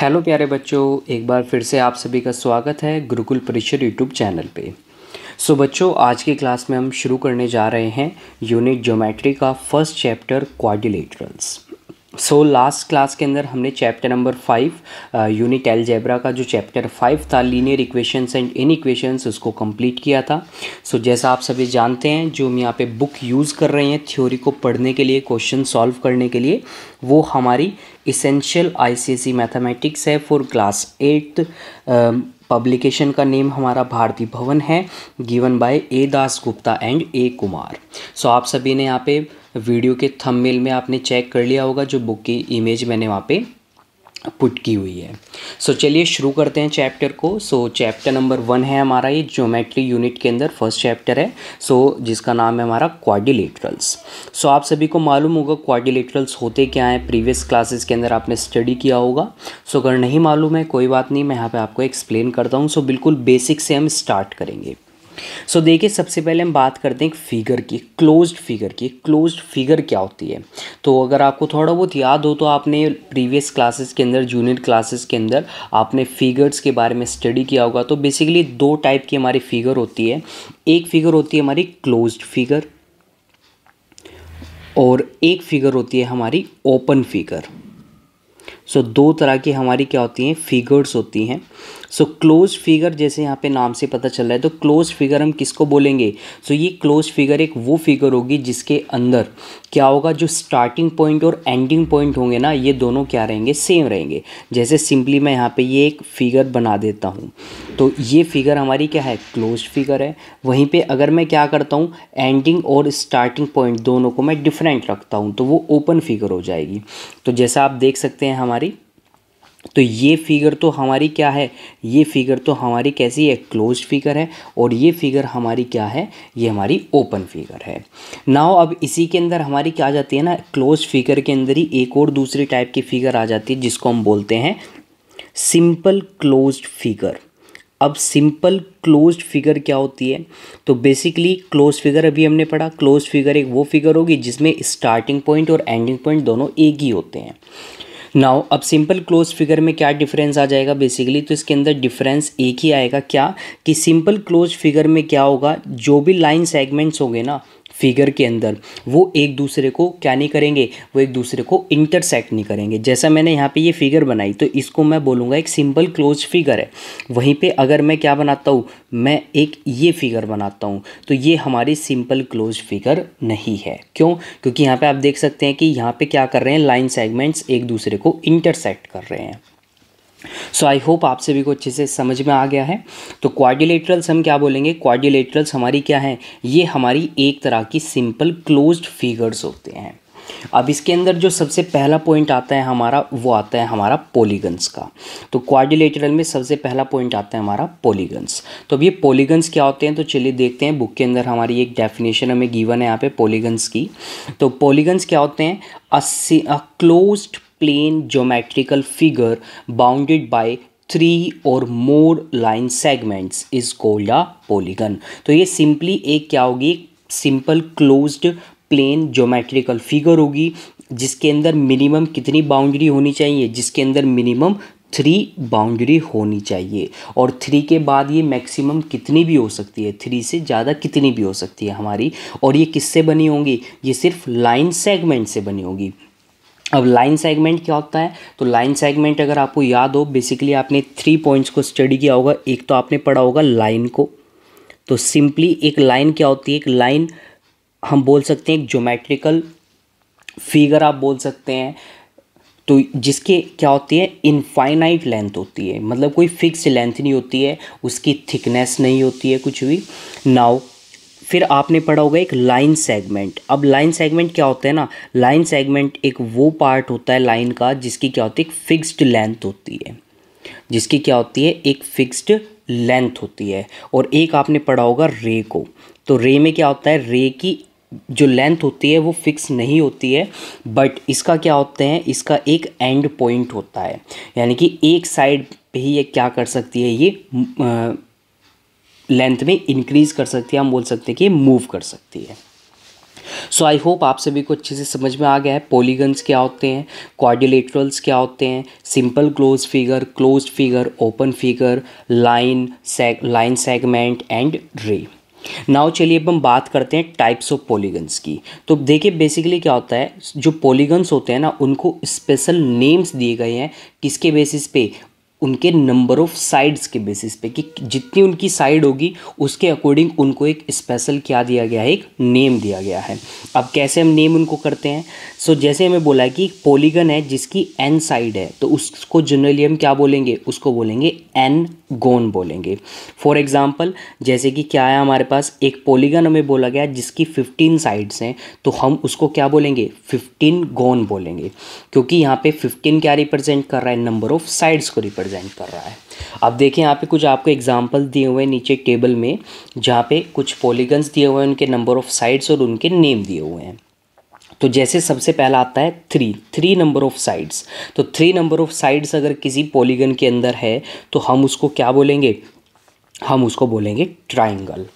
Hello प्यारे बच्चों एक बार फिर से आप सभी का स्वागत है गुरुकुल परिषद यूट्यूब चैनल पे सो so, बच्चों आज की क्लास में हम शुरू करने जा रहे हैं यूनिट ज्योमेट्री का first chapter quadrilaterals so last class के अंदर हमने chapter number five unit algebra का जो चैप्टर फाइव था linear equations and inequations उसको कंप्लीट किया था सो so, जैसा आप सभी जानते हैं जो हम यहाँ पे बुक यूज़ कर रहे हैं थ्योरी को पढ़ने के लिए क्वेश्चन सॉल्व करने के लिए वो हमारी इसेंशियल आईसीएसई मैथमेटिक्स है फॉर क्लास एट्थ पब्लिकेशन का नेम हमारा भारती भवन है given by A Das Gupta and A Kumar so आप सभी ने यहाँ पे वीडियो के थंबनेल में आपने चेक कर लिया होगा जो बुक की इमेज मैंने वहाँ पे पुट की हुई है सो so, चलिए शुरू करते हैं चैप्टर को सो चैप्टर नंबर वन है हमारा ये ज्योमेट्री यूनिट के अंदर फर्स्ट चैप्टर है सो so, जिसका नाम है हमारा क्वाडिलेटरल्स सो so, आप सभी को मालूम होगा क्वाडिलेटरल्स होते क्या हैं प्रीवियस क्लासेस के अंदर आपने स्टडी किया होगा सो so, अगर नहीं मालूम है कोई बात नहीं मैं यहाँ पर आपको एक्सप्लेन करता हूँ सो so, बिल्कुल बेसिक से हम स्टार्ट करेंगे सो so, देखिए सबसे पहले हम बात करते हैं फिगर की क्लोज्ड फिगर की क्लोज्ड फिगर क्या होती है तो अगर आपको थोड़ा बहुत याद हो तो आपने प्रीवियस क्लासेस के अंदर जूनियर क्लासेस के अंदर आपने फिगर्स के बारे में स्टडी किया होगा तो बेसिकली दो टाइप की हमारी फिगर होती है एक फिगर होती है हमारी क्लोज्ड फिगर और एक फिगर होती है हमारी ओपन फिगर सो so, दो तरह की हमारी क्या होती हैं फिगर्स होती हैं सो क्लोज फिगर जैसे यहाँ पे नाम से पता चल रहा है तो क्लोज फिगर हम किसको बोलेंगे सो so, ये क्लोज फिगर एक वो फिगर होगी जिसके अंदर क्या होगा जो स्टार्टिंग पॉइंट और एंडिंग पॉइंट होंगे ना ये दोनों क्या रहेंगे सेम रहेंगे जैसे सिंपली मैं यहाँ पे ये एक फिगर बना देता हूँ तो ये फिगर हमारी क्या है क्लोज फिगर है वहीं पे अगर मैं क्या करता हूँ एंडिंग और स्टार्टिंग पॉइंट दोनों को मैं डिफरेंट रखता हूँ तो वो ओपन फिगर हो जाएगी तो जैसा आप देख सकते हैं हमारी तो ये फिगर तो हमारी क्या है ये फिगर तो हमारी कैसी है क्लोज फिगर है और ये फिगर हमारी क्या है ये हमारी ओपन फिगर है नाव अब इसी के अंदर हमारी क्या आ जाती है ना क्लोज फिगर के अंदर ही एक और दूसरी टाइप की फिगर आ जाती है जिसको हम बोलते हैं सिंपल क्लोज फिगर अब सिंपल क्लोज फिगर क्या होती है तो बेसिकली क्लोज फिगर अभी हमने पढ़ा क्लोज फिगर एक वो फिगर होगी जिसमें स्टार्टिंग पॉइंट और एंडिंग पॉइंट दोनों एक ही होते हैं नाउ अब सिंपल क्लोज फिगर में क्या डिफरेंस आ जाएगा बेसिकली तो इसके अंदर डिफरेंस एक ही आएगा क्या कि सिंपल क्लोज फिगर में क्या होगा जो भी लाइन सेगमेंट्स होंगे ना फिगर के अंदर वो एक दूसरे को क्या नहीं करेंगे वो एक दूसरे को इंटरसेक्ट नहीं करेंगे जैसा मैंने यहाँ पे ये फिगर बनाई तो इसको मैं बोलूँगा एक सिंपल क्लोज फिगर है वहीं पे अगर मैं क्या बनाता हूँ मैं एक ये फिगर बनाता हूँ तो ये हमारी सिंपल क्लोज फिगर नहीं है क्यों क्योंकि यहाँ पर आप देख सकते हैं कि यहाँ पर क्या कर रहे हैं लाइन सेगमेंट्स एक दूसरे को इंटरसेक्ट कर रहे हैं सो आई होप आप सभी को अच्छे से समझ में आ गया है तो क्वाड्रिलेटरल्स हम क्या बोलेंगे क्वाड्रिलेटरल्स हमारी क्या हैं ये हमारी एक तरह की सिंपल क्लोज्ड फिगर्स होते हैं अब इसके अंदर जो सबसे पहला पॉइंट आता है हमारा वो आता है हमारा पॉलीगन्स का तो क्वारिलेटरल में सबसे पहला पॉइंट आता है हमारा पॉलीगन्स तो अब ये पॉलीगन्स क्या होते हैं तो चलिए देखते हैं बुक के अंदर हमारी एक डेफिनेशन हमें गिवन है यहाँ पे पॉलीगन्स की तो पॉलीगन्स क्या होते हैं closed plane geometrical figure bounded by three और more line segments is called a polygon तो ये सिंपली एक क्या होगी simple closed plane geometrical figure होगी जिसके अंदर मिनिमम कितनी बाउंड्री होनी चाहिए जिसके अंदर मिनिमम थ्री बाउंड्री होनी चाहिए और थ्री के बाद ये मैक्सिमम कितनी भी हो सकती है थ्री से ज़्यादा कितनी भी हो सकती है हमारी और ये किससे बनी होंगी ये सिर्फ लाइन सेगमेंट से बनी होगी अब लाइन सेगमेंट क्या होता है तो लाइन सेगमेंट अगर आपको याद हो बेसिकली आपने थ्री पॉइंट्स को स्टडी किया होगा एक तो आपने पढ़ा होगा लाइन को तो सिंपली एक लाइन क्या होती है एक लाइन हम बोल सकते हैं एक जोमेट्रिकल फिगर आप बोल सकते हैं तो जिसके क्या होती है इनफाइनाइट लेंथ होती है मतलब कोई फिक्स लेंथ नहीं होती है उसकी थिकनेस नहीं होती है कुछ भी नाउ फिर आपने पढ़ा होगा एक लाइन सेगमेंट अब लाइन सेगमेंट क्या होता है ना लाइन सेगमेंट एक वो पार्ट होता है लाइन का जिसकी क्या होती है फिक्स्ड लेंथ होती है जिसकी क्या होती है एक फिक्स्ड लेंथ होती है और एक आपने पढ़ा होगा रे को तो रे में क्या होता है रे की जो लेंथ होती है वो फिक्स नहीं होती है बट इसका क्या होते हैं इसका एक एंड पॉइंट होता है यानी कि एक साइड पे ही ये क्या कर सकती है ये आ, लेंथ में इंक्रीज़ कर सकती है हम बोल सकते हैं कि मूव कर सकती है सो आई होप आप सभी को अच्छे से समझ में आ गया है पोलीगन्स क्या होते हैं क्वारिलेटरल्स क्या होते हैं simple close figure close figure open figure line seg line segment and ray now चलिए अब हम बात करते हैं टाइप्स ऑफ पोलीगन्स की तो देखिए बेसिकली क्या होता है जो पोलीगन्स होते हैं ना उनको स्पेशल नेम्स दिए गए हैं किसके बेसिस पे उनके नंबर ऑफ साइड्स के बेसिस पे कि जितनी उनकी साइड होगी उसके अकॉर्डिंग उनको एक स्पेशल क्या दिया गया है एक नेम दिया गया है अब कैसे हम नेम उनको करते हैं सो so, जैसे हमें बोला है कि पॉलीगन है जिसकी एन साइड है तो उसको जनरली हम क्या बोलेंगे उसको बोलेंगे एन गोन बोलेंगे फॉर एग्ज़ाम्पल जैसे कि क्या है हमारे पास एक पोलीगन हमें बोला गया जिसकी फिफ्टीन साइड्स हैं तो हम उसको क्या बोलेंगे फिफ्टीन गोन बोलेंगे क्योंकि यहाँ पर फिफ्टीन क्या रिप्रेजेंट कर रहा है नंबर ऑफ साइड्स को रिप्रेजेंट रिप्रेजेंट कर रहा है अब देखें यहाँ पे कुछ आपको एग्जांपल दिए हुए हैं नीचे टेबल में जहाँ पे कुछ पॉलीगन्स दिए हुए हैं उनके नंबर ऑफ साइड्स और उनके नेम दिए हुए हैं तो जैसे सबसे पहला आता है three three number of sides तो थ्री नंबर ऑफ साइड्स अगर किसी पॉलीगन के अंदर है तो हम उसको क्या बोलेंगे हम उसको बोलेंगे ट्राइंगल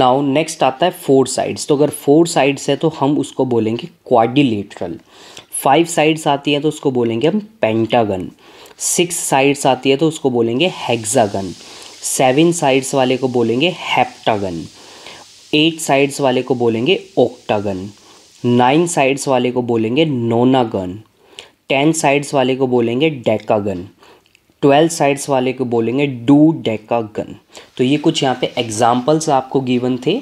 नाउ नेक्स्ट आता है फोर साइड्स तो अगर फोर साइड्स है तो हम उसको बोलेंगे क्वाडिलेटरल फाइव साइड्स आती हैं तो उसको बोलेंगे हम पेंटागन सिक्स साइड्स आती है तो उसको बोलेंगे हेक्सागन सेवन साइड्स वाले को बोलेंगे हेप्टागन एट साइड्स वाले को बोलेंगे ओक्टागन नाइन साइड्स वाले को बोलेंगे नोनागन टेन साइड्स वाले को बोलेंगे डेकागन ट्वेल्व साइड्स वाले को बोलेंगे डू डेकागन तो ये कुछ यहाँ पे एग्जाम्पल्स आपको गिवन थे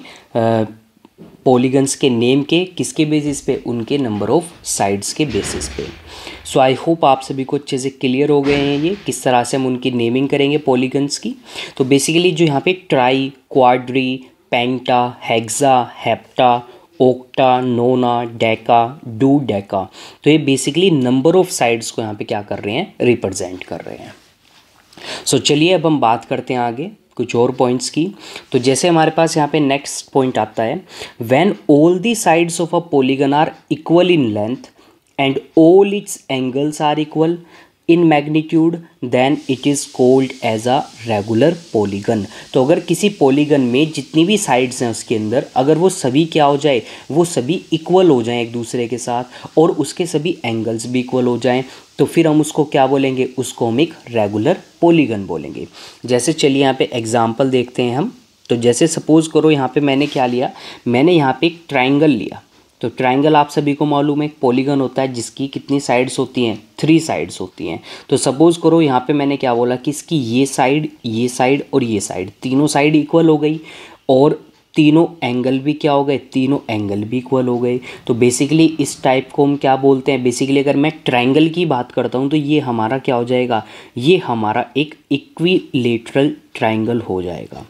पॉलीगन्स के नेम के किसके बेसिस पे उनके नंबर ऑफ साइड्स के बेसिस पे सो आई होप आप सभी को अच्छे से क्लियर हो गए हैं ये किस तरह से हम उनकी नेमिंग करेंगे पॉलीगन्स की तो बेसिकली जो यहाँ पे tri quadri penta hexa hepta octa nona deca dodeca तो ये बेसिकली नंबर ऑफ साइड्स को यहाँ पे क्या कर रहे हैं रिप्रेजेंट कर रहे हैं सो so, चलिए अब हम बात करते हैं आगे कुछ और पॉइंट्स की तो जैसे हमारे पास यहाँ पे नेक्स्ट पॉइंट आता है when all the sides of a polygon are equal in length and all its angles are equal in magnitude then it is called as a regular polygon तो अगर किसी पोलीगन में जितनी भी साइड्स हैं उसके अंदर अगर वो सभी क्या हो जाए वो सभी इक्वल हो जाएँ एक दूसरे के साथ और उसके सभी एंगल्स भी इक्वल हो जाएँ तो फिर हम उसको क्या बोलेंगे उसको हम एक रेगुलर पोलीगन बोलेंगे जैसे चलिए यहाँ पे एग्जाम्पल देखते हैं हम तो जैसे सपोज़ करो यहाँ पे मैंने क्या लिया मैंने यहाँ पे एक ट्राइंगल लिया तो ट्राइंगल आप सभी को मालूम है पॉलीगन होता है जिसकी कितनी साइड्स होती हैं थ्री साइड्स होती हैं तो सपोज़ करो यहाँ पे मैंने क्या बोला कि इसकी ये साइड ये साइड और ये साइड तीनों साइड इक्वल हो गई और तीनों एंगल भी क्या हो गए तीनों एंगल भी इक्वल हो गए तो बेसिकली इस टाइप को हम क्या बोलते हैं बेसिकली अगर मैं ट्राइंगल की बात करता हूँ तो ये हमारा क्या हो जाएगा ये हमारा एक इक्वी ट्राइंगल हो जाएगा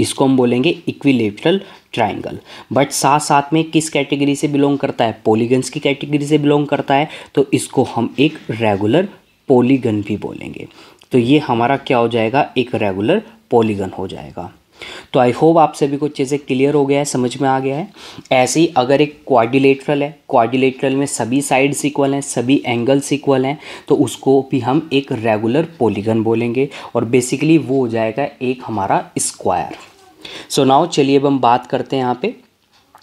इसको हम बोलेंगे इक्विलेटरल ट्राइंगल बट साथ साथ में किस कैटेगरी से बिलोंग करता है पोलीगन्स की कैटेगरी से बिलोंग करता है तो इसको हम एक रेगुलर पोलीगन भी बोलेंगे तो ये हमारा क्या हो जाएगा एक रेगुलर पोलीगन हो जाएगा तो आई होप आप सभी को चीज़ें क्लियर हो गया है समझ में आ गया है ऐसे ही अगर एक क्वाडिलेटरल है क्वाडिलेटरल में सभी साइड्स इक्वल हैं सभी एंगल्स इक्वल हैं तो उसको भी हम एक रेगुलर पोलीगन बोलेंगे और बेसिकली वो हो जाएगा एक हमारा स्क्वायर सो नाउ चलिए अब हम बात करते हैं यहाँ पे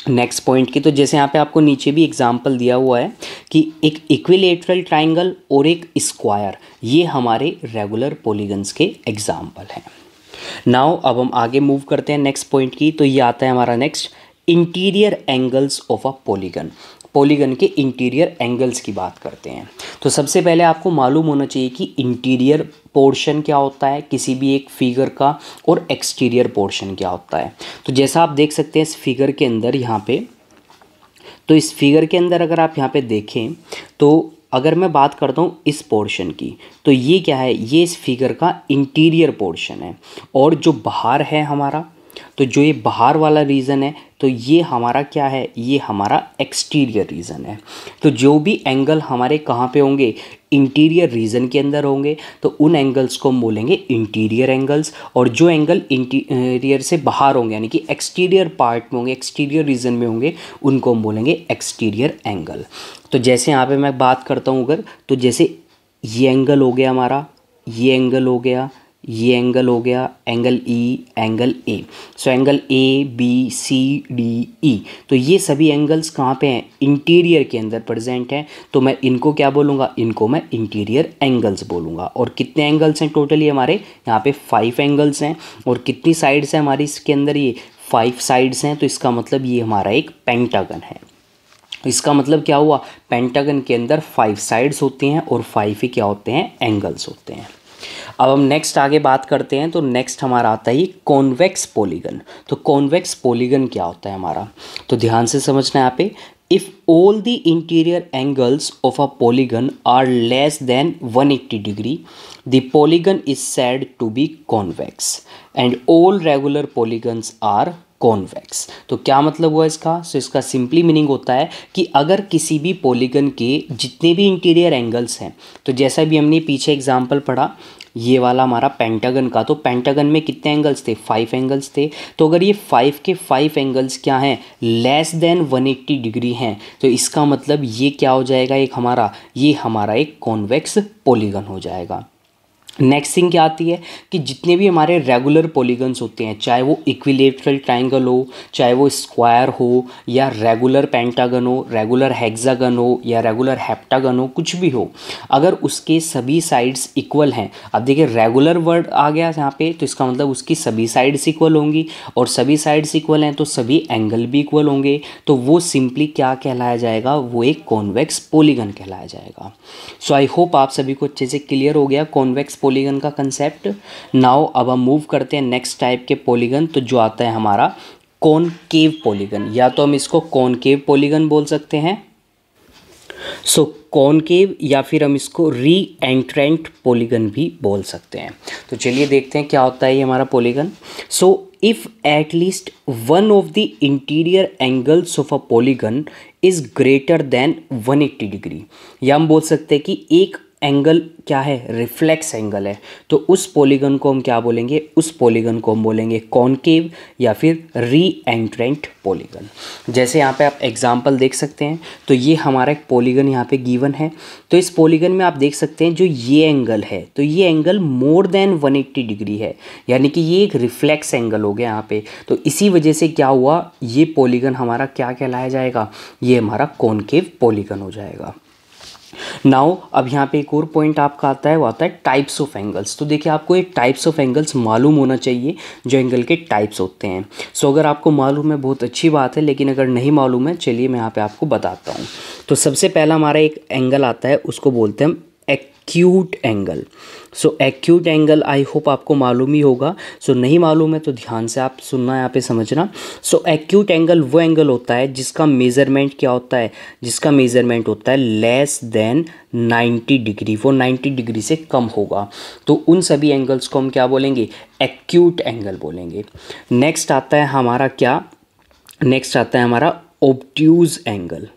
नेक्स्ट पॉइंट की तो जैसे यहाँ पे आपको नीचे भी एग्जाम्पल दिया हुआ है कि एक इक्विलेटरल ट्राइंगल और एक स्क्वायर ये हमारे रेगुलर पोलीगन्स के एग्जाम्पल हैं नाउ अब हम आगे मूव करते हैं नेक्स्ट पॉइंट की तो ये आता है हमारा next interior angles of a polygon polygon के इंटीरियर एंगल्स की बात करते हैं तो सबसे पहले आपको मालूम होना चाहिए कि इंटीरियर पोर्शन क्या होता है किसी भी एक फिगर का और एक्सटीरियर पोर्शन क्या होता है तो जैसा आप देख सकते हैं इस फिगर के अंदर यहाँ पे तो इस फिगर के अंदर अगर आप यहाँ पे देखें तो अगर मैं बात करता हूँ इस पोर्शन की तो ये क्या है ये इस फिगर का इंटीरियर पोर्शन है और जो बाहर है हमारा तो जो ये बाहर वाला रीज़न है तो ये हमारा क्या है ये हमारा एक्सटीरियर रीज़न है तो जो भी एंगल हमारे कहाँ पे होंगे इंटीरियर रीजन के अंदर होंगे तो उन एंगल्स को हम बोलेंगे इंटीरियर एंगल्स और जो एंगल इंटीरियर से बाहर होंगे यानी कि एक्सटीरियर पार्ट में होंगे एक्सटीरियर रीजन में होंगे उनको हम बोलेंगे एक्सटीरियर एंगल तो जैसे यहाँ पर मैं बात करता हूँ अगर तो जैसे ये एंगल हो गया हमारा ये एंगल हो गया ये एंगल हो गया angle E angle A so angle A B C D E तो ये सभी एंगल्स कहाँ पे हैं इंटीरियर के अंदर प्रेजेंट हैं तो मैं इनको क्या बोलूँगा इनको मैं इंटीरियर एंगल्स बोलूँगा और कितने एंगल्स हैं टोटली हमारे यहाँ पे फाइव एंगल्स हैं और कितनी साइड्स हैं हमारी इसके अंदर ये फाइव साइड्स हैं तो इसका मतलब ये हमारा एक पेंटागन है इसका मतलब क्या हुआ पेंटागन के अंदर फाइव साइड्स होती हैं और फाइव ही क्या होते हैं एंगल्स होते हैं अब हम नेक्स्ट आगे बात करते हैं तो नेक्स्ट हमारा आता है कॉन्वेक्स पोलीगन तो कॉन्वेक्स पोलीगन क्या होता है हमारा तो ध्यान से समझना यहाँ पे if all the interior angles of a polygon are less than 180 degree the polygon is said to be convex and all regular polygons are convex तो क्या मतलब हुआ इसका सो so, इसका सिंपली मीनिंग होता है कि अगर किसी भी पोलीगन के जितने भी इंटीरियर एंगल्स हैं तो जैसा भी हमने पीछे एग्जाम्पल पढ़ा ये वाला हमारा पेंटागन का तो पेंटागन में कितने एंगल्स थे फाइव एंगल्स थे तो अगर ये फाइव के फाइव एंगल्स क्या हैं लेस देन एट्टी डिग्री हैं तो इसका मतलब ये क्या हो जाएगा एक हमारा ये हमारा एक कॉन्वेक्स पोलीगन हो जाएगा नेक्स्ट थिंग क्या आती है कि जितने भी हमारे रेगुलर पॉलीगन्स होते हैं चाहे वो इक्विलेटरल ट्रायंगल हो चाहे वो स्क्वायर हो या रेगुलर पेंटागन हो रेगुलर हेक्सागन हो या रेगुलर हेप्टागन हो कुछ भी हो अगर उसके सभी साइड्स इक्वल हैं अब देखिए रेगुलर वर्ड आ गया यहाँ पे तो इसका मतलब उसकी सभी साइड्स इक्वल होंगी और सभी साइड्स इक्वल हैं तो सभी एंगल भी इक्वल होंगे तो वो सिंपली क्या कहलाया जाएगा वो एक कॉन्वेक्स पोलीगन कहलाया जाएगा सो आई होप आप सभी को अच्छे से क्लियर हो गया कॉन्वेक्स पोलीगन का कंसेप्ट नाउ अब हम मूव करते हैं नेक्स्ट टाइप के पोलीगन तो जो आता है हमारा कॉनकेव पोलीगन या तो हम इसको कॉनकेव पोलीगन बोल सकते हैं सो so, कॉनकेव या फिर हम इसको री एंट्रेंट पोलीगन भी बोल सकते हैं तो चलिए देखते हैं क्या होता है ये हमारा polygon so if at least one of the interior angles of a polygon is greater than 180 degree या हम बोल सकते हैं कि एक एंगल क्या है रिफ्लेक्स एंगल है तो उस पॉलीगन को हम क्या बोलेंगे उस पॉलीगन को हम बोलेंगे कॉनकेव या फिर री एंट्रेंट पॉलीगन जैसे यहाँ पे आप एग्जांपल देख सकते हैं तो ये हमारा एक पॉलीगन यहाँ पे गिवन है तो इस पॉलीगन में आप देख सकते हैं जो ये एंगल है तो ये angle more than one degree है यानी कि ये एक रिफ्लैक्स एंगल हो गया यहाँ पे तो इसी वजह से क्या हुआ ये पोलीगन हमारा क्या कहलाया जाएगा ये हमारा कॉनकेव पोलीगन हो जाएगा नाउ अब यहाँ पे एक और पॉइंट आपका आता है वो आता है टाइप्स ऑफ एंगल्स तो देखिए आपको एक टाइप्स ऑफ एंगल्स मालूम होना चाहिए जो एंगल के टाइप्स होते हैं सो so, अगर आपको मालूम है बहुत अच्छी बात है लेकिन अगर नहीं मालूम है चलिए मैं यहाँ पे आपको बताता हूँ तो सबसे पहला हमारा एक एंगल आता है उसको बोलते हैं acute angle so acute angle I hope आपको मालूम ही होगा सो so, नहीं मालूम है तो ध्यान से आप सुनना यहाँ पे समझना सो एक्यूट एंगल वो एंगल होता है जिसका मेज़रमेंट क्या होता है जिसका मेज़रमेंट होता है लेस देन 90 डिग्री वो 90 डिग्री से कम होगा तो उन सभी एंगल्स को हम क्या बोलेंगे एक्यूट एंगल बोलेंगे नेक्स्ट आता है हमारा क्या नेक्स्ट आता है हमारा obtuse angle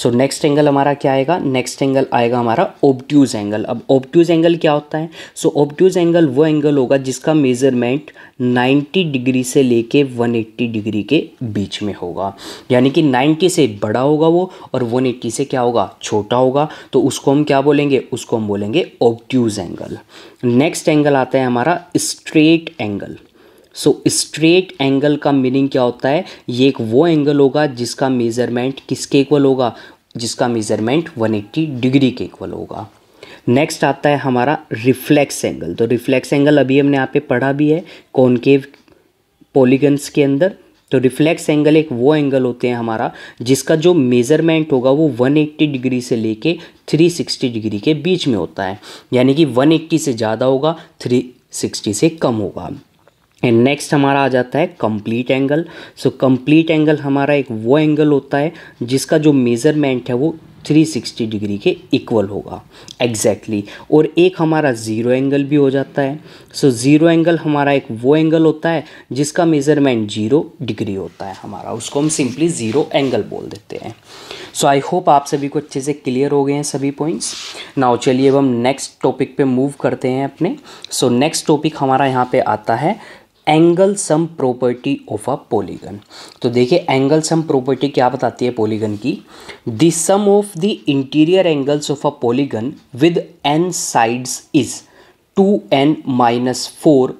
so next angle हमारा क्या आएगा नेक्स्ट एंगल आएगा हमारा ओब्ट्यूज एंगल अब ओब्ट्यूज एंगल क्या होता है सो so, ओब्ट्यूज एंगल वो एंगल होगा जिसका मेजरमेंट 90 डिग्री से लेके 180 डिग्री के बीच में होगा यानी कि 90 से बड़ा होगा वो और 180 से क्या होगा छोटा होगा तो उसको हम क्या बोलेंगे उसको हम बोलेंगे ओब्ट्यूज एंगल नेक्स्ट एंगल आता है हमारा straight angle so straight angle का मीनिंग क्या होता है ये एक वो एंगल होगा जिसका मेज़रमेंट किसके इक्वल होगा जिसका मेज़रमेंट 180 डिग्री के इक्वल होगा नेक्स्ट आता है हमारा रिफ्लेक्स एंगल तो रिफ्लेक्स एंगल अभी हमने यहाँ पे पढ़ा भी है कॉनकेव पॉलीगन्स के अंदर तो रिफ्लेक्स एंगल एक वो एंगल होते हैं हमारा जिसका जो मेज़रमेंट होगा वो 180 डिग्री से लेके 360 डिग्री के बीच में होता है यानी कि 180 से ज़्यादा होगा 360 से कम होगा एंड नेक्स्ट हमारा आ जाता है complete angle so complete angle हमारा एक वो एंगल होता है जिसका जो मेज़रमेंट है वो 360 डिग्री के इक्वल होगा एग्जैक्टली exactly. और एक हमारा ज़ीरो एंगल भी हो जाता है सो so, ज़ीरो एंगल हमारा एक वो एंगल होता है जिसका मेज़रमेंट ज़ीरो डिग्री होता है हमारा उसको हम सिंपली ज़ीरो एंगल बोल देते हैं सो आई होप आप सभी को अच्छे से क्लियर हो गए हैं सभी पॉइंट्स नाउ चलिए अब हम नेक्स्ट टॉपिक पे मूव करते हैं अपने सो नेक्स्ट टॉपिक हमारा यहाँ पे आता है angle sum property of a polygon तो देखिए एंगल सम प्रॉपर्टी क्या बताती है पोलीगन की the sum of the interior angles of a polygon with n sides is two n minus four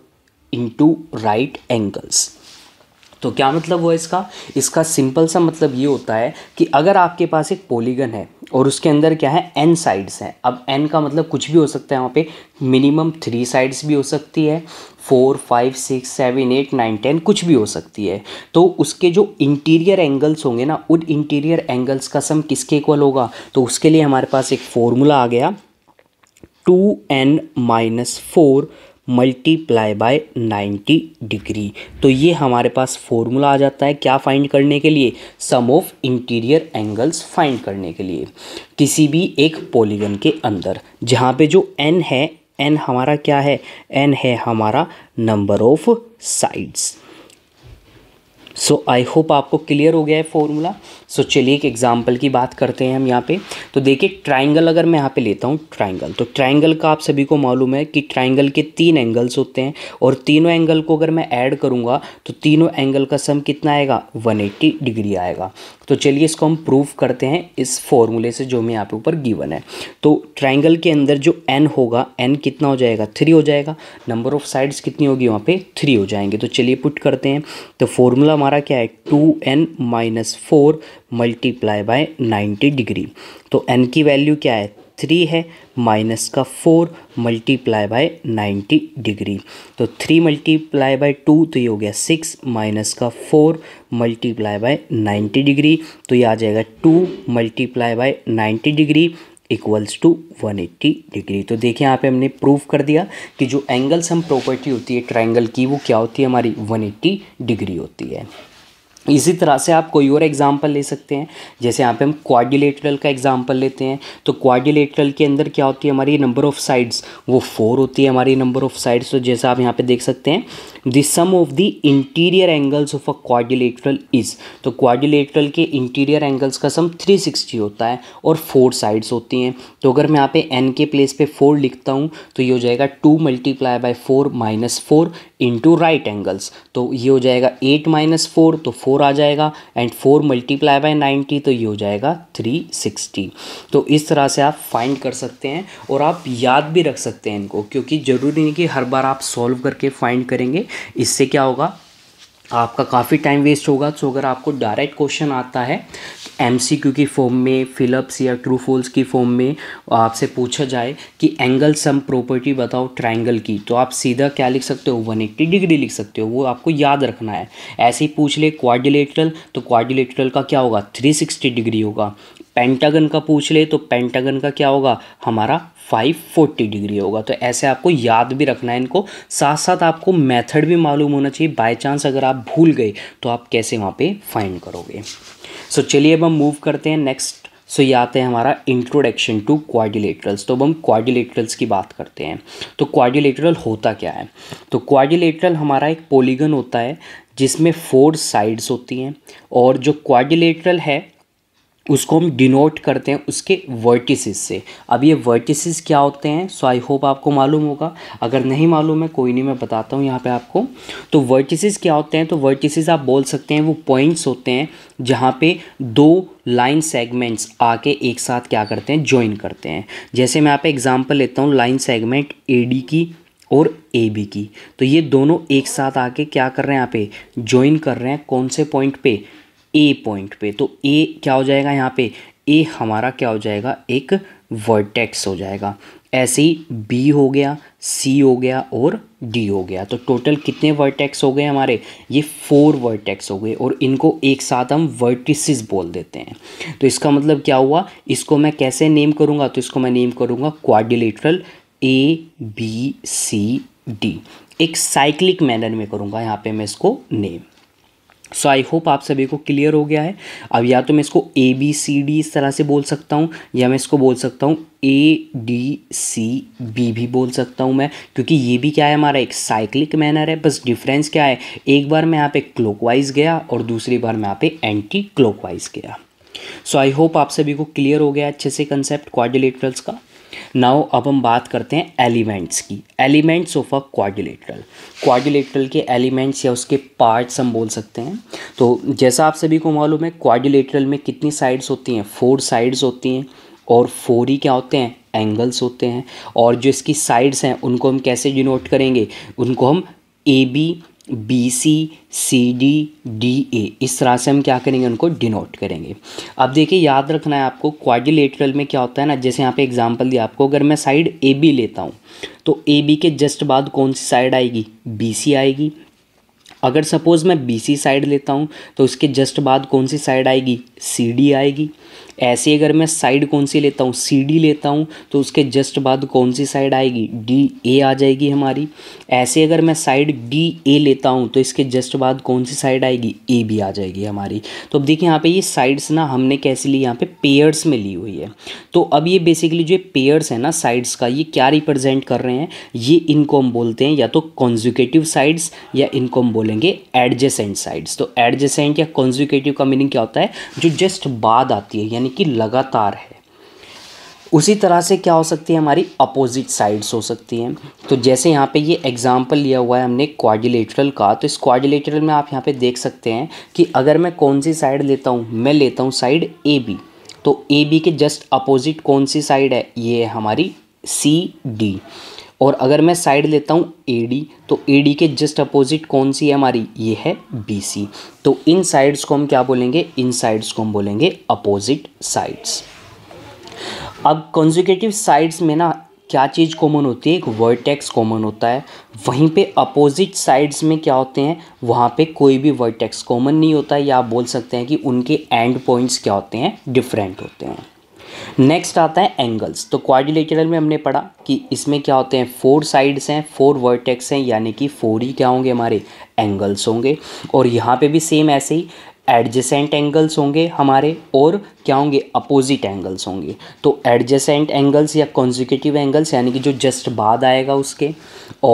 into right angles तो क्या मतलब हुआ इसका इसका सिंपल सा मतलब ये होता है कि अगर आपके पास एक पोलीगन है और उसके अंदर क्या है एन साइड्स हैं अब एन का मतलब कुछ भी हो सकता है वहाँ पे मिनिमम थ्री साइड्स भी हो सकती है four five six seven eight nine ten कुछ भी हो सकती है तो उसके जो इंटीरियर एंगल्स होंगे ना उन इंटीरियर एंगल्स का सम किसके इक्वल होगा तो उसके लिए हमारे पास एक फॉर्मूला आ गया two n minus four multiply by ninety degree तो ये हमारे पास फॉर्मूला आ जाता है क्या फाइंड करने के लिए sum of interior angles find करने के लिए किसी भी एक पॉलीगन के अंदर जहाँ पे जो एन है एन हमारा क्या है एन है हमारा number of sides so I hope आपको क्लियर हो गया है फॉर्मूला सो so, चलिए एक एग्जाम्पल की बात करते हैं हम यहाँ पे तो देखिए ट्राइंगल अगर मैं यहाँ पे लेता हूँ ट्राइंगल तो ट्राइंगल का आप सभी को मालूम है कि ट्राइंगल के तीन एंगल्स होते हैं और तीनों एंगल को अगर मैं ऐड करूँगा तो तीनों एंगल का सम कितना आएगा 180 डिग्री आएगा तो चलिए इसको हम प्रूव करते हैं इस फॉर्मूले से जो हमें यहाँ पे ऊपर गिवन है तो ट्राइंगल के अंदर जो एन होगा एन कितना हो जाएगा थ्री हो जाएगा नंबर ऑफ साइड्स कितनी होगी वहाँ पे थ्री हो जाएंगे तो चलिए पुट करते हैं तो फॉर्मूला हमारा क्या है two n minus four multiply by ninety degree तो एन की वैल्यू क्या है थ्री है माइनस का four multiply by ninety degree तो थ्री मल्टीप्लाई बाय टू तो ये हो गया सिक्स माइनस का four multiply by ninety degree तो ये आ जाएगा two multiply by ninety degree equals to 180 degree तो देखिए यहाँ पे हमने प्रूव कर दिया कि जो एंगल सम प्रॉपर्टी होती है ट्राइंगल की वो क्या होती है हमारी 180 डिग्री होती है इसी तरह से आप कोई और एग्जाम्पल ले सकते हैं जैसे यहाँ पे हम क्वाड्यूलेटरल का एग्जाम्पल लेते हैं तो क्वाड्यूलेटरल के अंदर क्या होती है हमारी नंबर ऑफ़ साइड्स वो फोर होती है हमारी नंबर ऑफ़ साइड्स तो जैसा आप यहाँ पे देख सकते हैं the sum of the interior angles of a quadrilateral is तो क्वाड्यूलेटरल के इंटीरियर एंगल्स का सम थ्री सिक्सटी होता है और फोर साइड्स होती हैं तो अगर मैं यहाँ पे एन के प्लेस पे फोर लिखता हूँ तो ये हो जाएगा two multiply by four minus four into right angles तो ये हो जाएगा एट माइनस फोर तो फोर फोर आ जाएगा and four multiply by ninety तो ये हो जाएगा थ्री सिक्सटी तो इस तरह से आप फाइंड कर सकते हैं और आप याद भी रख सकते हैं इनको क्योंकि ज़रूरी नहीं कि हर बार आप सॉल्व करके फाइंड करेंगे इससे क्या होगा आपका काफ़ी टाइम वेस्ट होगा तो अगर आपको डायरेक्ट क्वेश्चन आता है एम सी क्यू की फॉर्म में फिलअप्स या ट्रू फोल्स की फॉर्म में आपसे पूछा जाए कि एंगल सम प्रॉपर्टी बताओ ट्राइंगल की तो आप सीधा क्या लिख सकते हो वन एट्टी डिग्री लिख सकते हो वो आपको याद रखना है ऐसे ही पूछ ले क्वारिलेटरल तो क्वारिलेटरल का क्या होगा थ्री सिक्सटी डिग्री होगा पेंटागन का पूछ ले तो पेंटागन का क्या होगा हमारा 540 डिग्री होगा तो ऐसे आपको याद भी रखना है इनको साथ साथ आपको मेथड भी मालूम होना चाहिए बाय चांस अगर आप भूल गए तो आप कैसे वहाँ पे फाइंड करोगे सो चलिए अब हम मूव करते हैं नेक्स्ट सो so, ये आते हैं हमारा इंट्रोडक्शन टू क्वाडिलेटरल्स तो अब हम क्वाडिलेटरल्स की बात करते हैं तो क्वाडिलेटरल होता क्या है तो क्वाडिलेटरल हमारा एक पोलीगन होता है जिसमें फोर साइड्स होती हैं और जो क्वाडिलेटरल है उसको हम डिनोट करते हैं उसके वर्टिसेस से अब ये वर्टिसेस क्या होते हैं सो आई होप आपको मालूम होगा अगर नहीं मालूम है कोई नहीं मैं बताता हूँ यहाँ पे आपको तो वर्टिसेस क्या होते हैं तो वर्टिसेस आप बोल सकते हैं वो पॉइंट्स होते हैं जहाँ पे दो लाइन सेगमेंट्स आके एक साथ क्या करते हैं ज्वाइन करते हैं जैसे मैं आप एग्जाम्पल लेता हूँ लाइन सेगमेंट ए की और ए बी की तो ये दोनों एक साथ आके क्या कर रहे हैं यहाँ पे ज्वाइन कर रहे हैं कौन से पॉइंट पे ए पॉइंट पे तो ए क्या हो जाएगा यहाँ पे ए हमारा क्या हो जाएगा एक वर्टेक्स हो जाएगा ऐसे ही बी हो गया सी हो गया और डी हो गया तो टोटल कितने वर्टेक्स हो गए हमारे ये फोर वर्टेक्स हो गए और इनको एक साथ हम वर्टिसेस बोल देते हैं तो इसका मतलब क्या हुआ इसको मैं कैसे नेम करूँगा तो इसको मैं नेम करूँगा quadrilateral A B C D एक साइक्लिक मैनर में करूँगा यहाँ पर मैं इसको नेम सो आई होप आप सभी को क्लियर हो गया है अब या तो मैं इसको ए बी सी डी इस तरह से बोल सकता हूँ या मैं इसको बोल सकता हूँ ए डी सी बी भी बोल सकता हूँ मैं क्योंकि ये भी क्या है हमारा एक साइक्लिक मैनर है बस डिफरेंस क्या है एक बार मैं यहाँ पे क्लोकवाइज़ गया और दूसरी बार मैं यहाँ पे एंटी क्लोकवाइज गया सो आई होप आप सभी को क्लियर हो गया अच्छे से कंसेप्ट क्वारिलेटरल्स का नाउ अब हम बात करते हैं एलिमेंट्स की elements of a quadrilateral quadrilateral के एलिमेंट्स या उसके पार्ट्स हम बोल सकते हैं तो जैसा आप सभी को मालूम है क्वाड्रिलेटरल में कितनी साइड्स होती हैं फोर साइड्स होती हैं और फोर ही क्या होते हैं एंगल्स होते हैं और जो इसकी साइड्स हैं उनको हम कैसे डिनोट करेंगे उनको हम A B B C C D D A इस तरह से हम क्या करेंगे उनको डिनोट करेंगे अब देखिए याद रखना है आपको क्वाड्रिलेटरल में क्या होता है ना जैसे यहाँ पे एग्जांपल दिया आपको अगर मैं साइड ए बी लेता हूँ तो ए बी के जस्ट बाद कौन सी साइड आएगी बी सी आएगी अगर सपोज़ मैं बी सी साइड लेता हूँ तो उसके जस्ट बाद कौन सी साइड आएगी सी डी आएगी ऐसे अगर मैं साइड कौन सी लेता हूँ सी डी लेता हूँ तो उसके जस्ट बाद कौन सी साइड आएगी डी ए आ जाएगी हमारी ऐसे अगर मैं साइड डी ए लेता हूँ तो इसके जस्ट बाद कौन सी साइड आएगी ए भी आ जाएगी हमारी तो अब देखिए यहाँ पे ये साइड्स ना हमने कैसे ली यहाँ पे पेयर्स में ली हुई है तो अब ये बेसिकली जो पेयर्स है ना साइड्स का ये क्या रिप्रेजेंट कर रहे हैं ये इनको हम बोलते हैं या तो कॉन्जुकेटिव साइड्स या इनको हम बोलेंगे एडजेसेंट साइड्स तो एडजेसेंट या कॉन्जुकेटिव का मीनिंग क्या होता है जो जस्ट बाद आती है यानी कि लगातार है उसी तरह से क्या हो सकती है हमारी अपोजिट साइड्स हो सकती हैं तो जैसे यहाँ पे ये एग्जांपल लिया हुआ है हमने क्वाडिलेटरल का तो इस क्वाडिलेटरल में आप यहाँ पे देख सकते हैं कि अगर मैं कौन सी साइड लेता हूँ मैं लेता हूँ साइड ए बी तो ए बी के जस्ट अपोजिट कौन सी साइड है ये है हमारी सी डी और अगर मैं साइड लेता हूँ ए डी तो ए डी के जस्ट अपोजिट कौन सी है हमारी ये है बी सी तो इन साइड्स को हम क्या बोलेंगे इन साइड्स को हम बोलेंगे अपोजिट साइड्स अब कॉन्जिकेटिव साइड्स में ना क्या चीज़ कॉमन होती है एक वर्टेक्स कॉमन होता है वहीं पे अपोजिट साइड्स में क्या होते हैं वहाँ पे कोई भी वर्टेक्स कॉमन नहीं होता है या आप बोल सकते हैं कि उनके एंड पॉइंट्स क्या होते हैं डिफरेंट होते हैं नेक्स्ट आता है एंगल्स तो क्वारिलेटरल में हमने पढ़ा कि इसमें क्या होते हैं फोर साइड्स हैं फोर वर्टेक्स हैं यानी कि फोर ही क्या होंगे हमारे एंगल्स होंगे और यहाँ पे भी सेम ऐसे ही एडजेसेंट एंगल्स होंगे हमारे और क्या होंगे अपोजिट एंगल्स होंगे तो एडजेसेंट एंगल्स या कॉन्जिक्यूटिव एंगल्स यानी कि जो जस्ट बाद आएगा उसके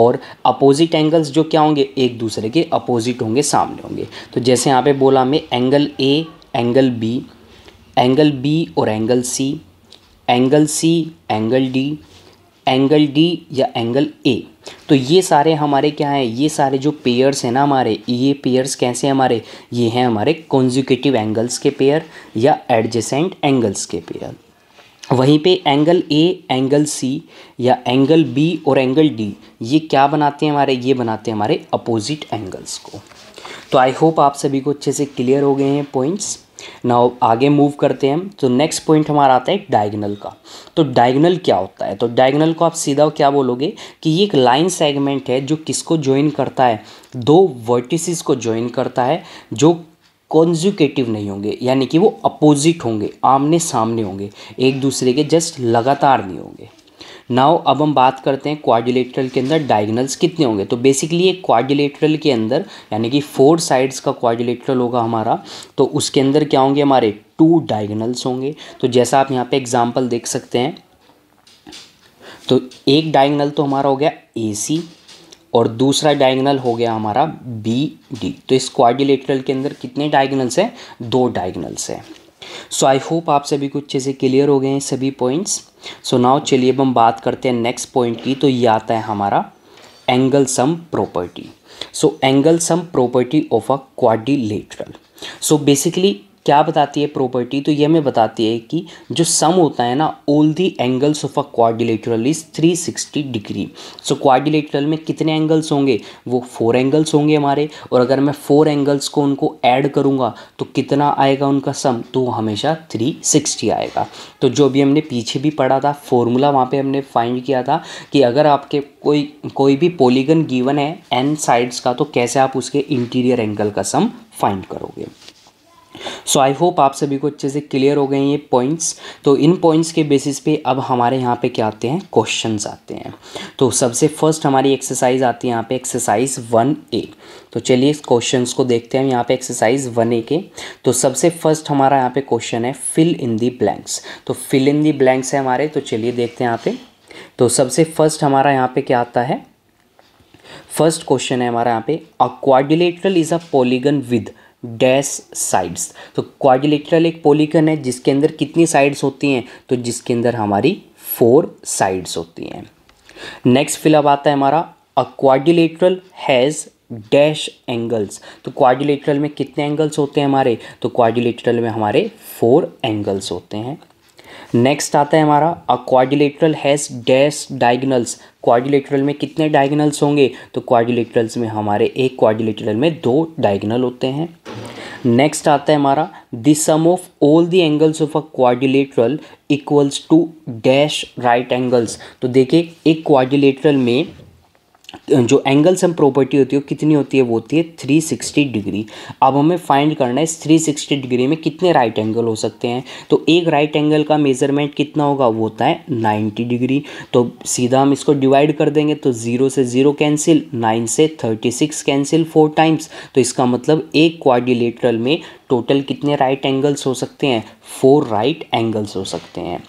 और अपोजिट एंगल्स जो क्या होंगे एक दूसरे के अपोजिट होंगे सामने होंगे तो जैसे यहाँ पे बोला हमें angle A angle B angle B और angle C angle C angle D angle D या एंगल ए तो ये सारे हमारे क्या हैं ये सारे जो पेयर्स हैं ना हमारे ये पेयर्स कैसे हमारे ये हैं हमारे कॉन्जिक्यूटिव एंगल्स के पेयर या एडजेसेंट एंगल्स के पेयर वहीं पे एंगल ए एंगल सी या एंगल बी और एंगल डी ये क्या बनाते हैं हमारे ये बनाते हैं हमारे अपोजिट एंगल्स को तो आई होप आप सभी को अच्छे से क्लियर हो गए हैं पॉइंट्स नाउ आगे मूव करते हैं तो नेक्स्ट पॉइंट हमारा आता है डायगनल का तो डायगनल क्या होता है तो डायगनल को आप सीधा क्या बोलोगे कि ये एक लाइन सेगमेंट है जो किसको ज्वाइन करता है दो वर्टिसेस को ज्वाइन करता है जो कॉन्जुकेटिव नहीं होंगे यानी कि वो अपोजिट होंगे आमने सामने होंगे एक दूसरे के जस्ट लगातार नहीं होंगे नाउ अब हम बात करते हैं क्वाड्रिलेटरल के अंदर डायगनल्स कितने होंगे तो बेसिकली एक क्वाड्रिलेटरल के अंदर यानी कि फोर साइड्स का क्वाड्रिलेटरल होगा हमारा तो उसके अंदर क्या होंगे हमारे टू डायगनल्स होंगे तो जैसा आप यहाँ पे एग्जाम्पल देख सकते हैं तो एक डायगनल तो हमारा हो गया ए सी और दूसरा डायगनल हो गया हमारा बी डी तो इस क्वाड्रिलेटरल के अंदर कितने डायगनल्स हैं दो डायगनल्स हैं सो आई होप आप सभी को अच्छे से क्लियर हो गए हैं सभी पॉइंट्स सो नाउ चलिए अब हम बात करते हैं नेक्स्ट पॉइंट की तो ये आता है हमारा angle sum property so angle sum property of a quadrilateral so basically क्या बताती है प्रॉपर्टी तो ये हमें बताती है कि जो सम होता है ना all the angles of a quadrilateral is 360 degree so quadrilateral में कितने एंगल्स होंगे वो फोर एंगल्स होंगे हमारे और अगर मैं फोर एंगल्स को उनको ऐड करूँगा तो कितना आएगा उनका सम तो वो हमेशा 360 आएगा तो जो भी हमने पीछे भी पढ़ा था फॉर्मूला वहाँ पर हमने फाइंड किया था कि अगर आपके कोई कोई भी पोलीगन गिवन है एन साइड्स का तो कैसे आप उसके इंटीरियर एंगल का सम फाइंड करोगे सो आई होप आप सभी को अच्छे से क्लियर हो गए ये पॉइंट्स तो इन पॉइंट्स के बेसिस पे अब हमारे यहाँ पे क्या आते हैं क्वेश्चंस आते हैं तो सबसे फर्स्ट हमारी एक्सरसाइज आती है यहाँ पे एक्सरसाइज वन ए तो चलिए इस क्वेश्चंस को देखते हैं यहाँ पे एक्सरसाइज वन ए के तो सबसे फर्स्ट हमारा यहाँ पे क्वेश्चन है फिल इन दी ब्लैंक्स तो फिल इन दी ब्लैंक्स है हमारे तो चलिए देखते हैं यहाँ पे तो सबसे फर्स्ट हमारा यहाँ पे क्या आता है फर्स्ट क्वेश्चन है हमारा यहाँ पे a is a polygon with dash sides तो क्वाड्रिलेटरल एक पॉलीगन है जिसके अंदर कितनी साइड्स होती हैं तो जिसके अंदर हमारी फोर साइड्स होती हैं नेक्स्ट फिलअप आता है हमारा a quadrilateral has dash angles तो क्वाड्रिलेटरल में कितने एंगल्स होते हैं हमारे तो क्वाड्रिलेटरल में हमारे फोर एंगल्स होते हैं नेक्स्ट आता है हमारा a quadrilateral has dash diagonals quadrilateral में कितने डायगनल्स होंगे तो क्वाडिलेटरल्स में हमारे एक क्वारिलेटरल में दो डायगनल होते हैं नेक्स्ट आता है हमारा the sum of all the angles of a quadrilateral equals to dash right angles तो देखिए एक क्वाडिलेटरल में जो एंगल सम प्रॉपर्टी होती है वो कितनी होती है वो होती है 360 डिग्री अब हमें फाइंड करना है इस 360 डिग्री में कितने राइट एंगल हो सकते हैं तो एक राइट एंगल का मेजरमेंट कितना होगा वो होता है 90 डिग्री तो सीधा हम इसको डिवाइड कर देंगे तो ज़ीरो से ज़ीरो कैंसिल नाइन से thirty six cancel four times तो इसका मतलब एक क्वारिलेटरल में टोटल कितने राइट एंगल्स हो सकते हैं फोर राइट एंगल्स हो सकते हैं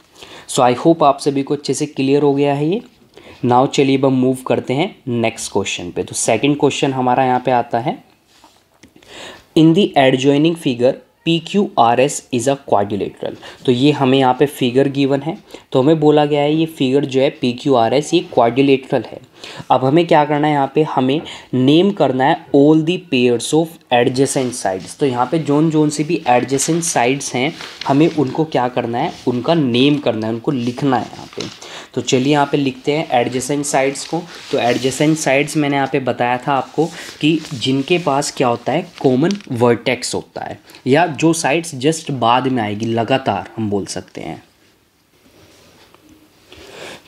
सो आई होप आप सभी को अच्छे से क्लियर हो गया है ये नाउ चलिए अब हम मूव करते हैं नेक्स्ट क्वेश्चन पे तो सेकंड क्वेश्चन हमारा यहाँ पे आता है in the adjoining figure P Q R S is a quadrilateral तो ये हमें यहाँ पे फिगर गिवन है तो हमें बोला गया है ये फिगर जो है पी क्यू आर एस ये क्वाड्रिलेटरल है अब हमें क्या करना है यहाँ पे हमें नेम करना है all the pairs of adjacent sides तो यहाँ पे जोन जोन सी भी एडजेसेंट साइड्स हैं हमें उनको क्या करना है उनका नेम करना है उनको लिखना है यहाँ पे तो चलिए यहाँ पे लिखते हैं एडजेसेंट साइड्स को तो एडजेसेंट साइड्स मैंने यहाँ पे बताया था आपको कि जिनके पास क्या होता है कॉमन वर्टेक्स होता है या जो साइड्स जस्ट बाद में आएगी लगातार हम बोल सकते हैं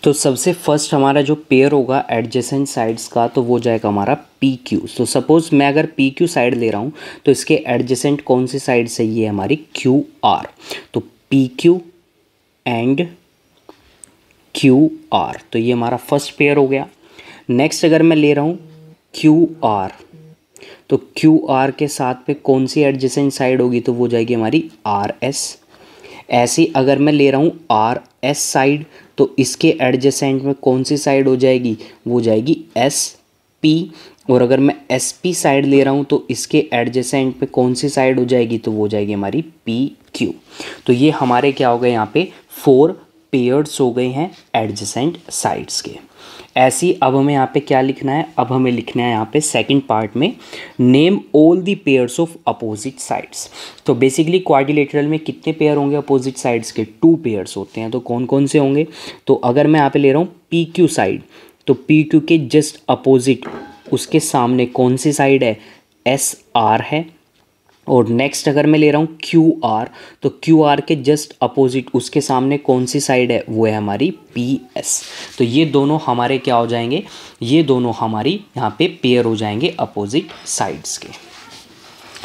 तो सबसे फर्स्ट हमारा जो पेयर होगा एडजेसेंट साइड्स का तो वो जाएगा हमारा पी क्यू सो सपोज़ मैं अगर पी क्यू साइड ले रहा हूँ तो इसके एडजेसेंट कौन सी साइड से ये हमारी क्यू आर तो P Q and Q R तो ये हमारा फर्स्ट पेयर हो गया नेक्स्ट अगर मैं ले रहा हूँ क्यू आर तो क्यू आर के साथ पे कौन सी एडजेसेंट साइड होगी तो वो जाएगी हमारी आर एस ऐसे अगर मैं ले रहा हूँ आर एस साइड तो इसके एडजेसेंट में कौन सी साइड हो जाएगी वो हो जाएगी एस पी और अगर मैं एस पी साइड ले रहा हूँ तो इसके एडजेसेंट पे कौन सी साइड हो जाएगी तो वो जाएगी हमारी पी क्यू तो ये हमारे क्या हो गए यहाँ पे फोर पेयर्स हो गए हैं एडजेसेंट साइड्स के ऐसे ही अब हमें यहाँ पे क्या लिखना है अब हमें लिखना है यहाँ पे सेकंड पार्ट में name all the pairs of opposite sides तो बेसिकली क्वारिलेटरल में कितने पेयर होंगे अपोजिट साइड्स के टू पेयर्स होते हैं तो कौन कौन से होंगे तो अगर मैं यहाँ पे ले रहा हूँ पी क्यू साइड तो पी क्यू के जस्ट अपोजिट उसके सामने कौन सी साइड है एस आर है और नेक्स्ट अगर मैं ले रहा हूँ क्यू आर तो क्यू आर के जस्ट अपोजिट उसके सामने कौन सी साइड है वो है हमारी पी एस तो ये दोनों हमारे क्या हो जाएंगे ये दोनों हमारी यहाँ पे पेयर हो जाएंगे अपोजिट साइड्स के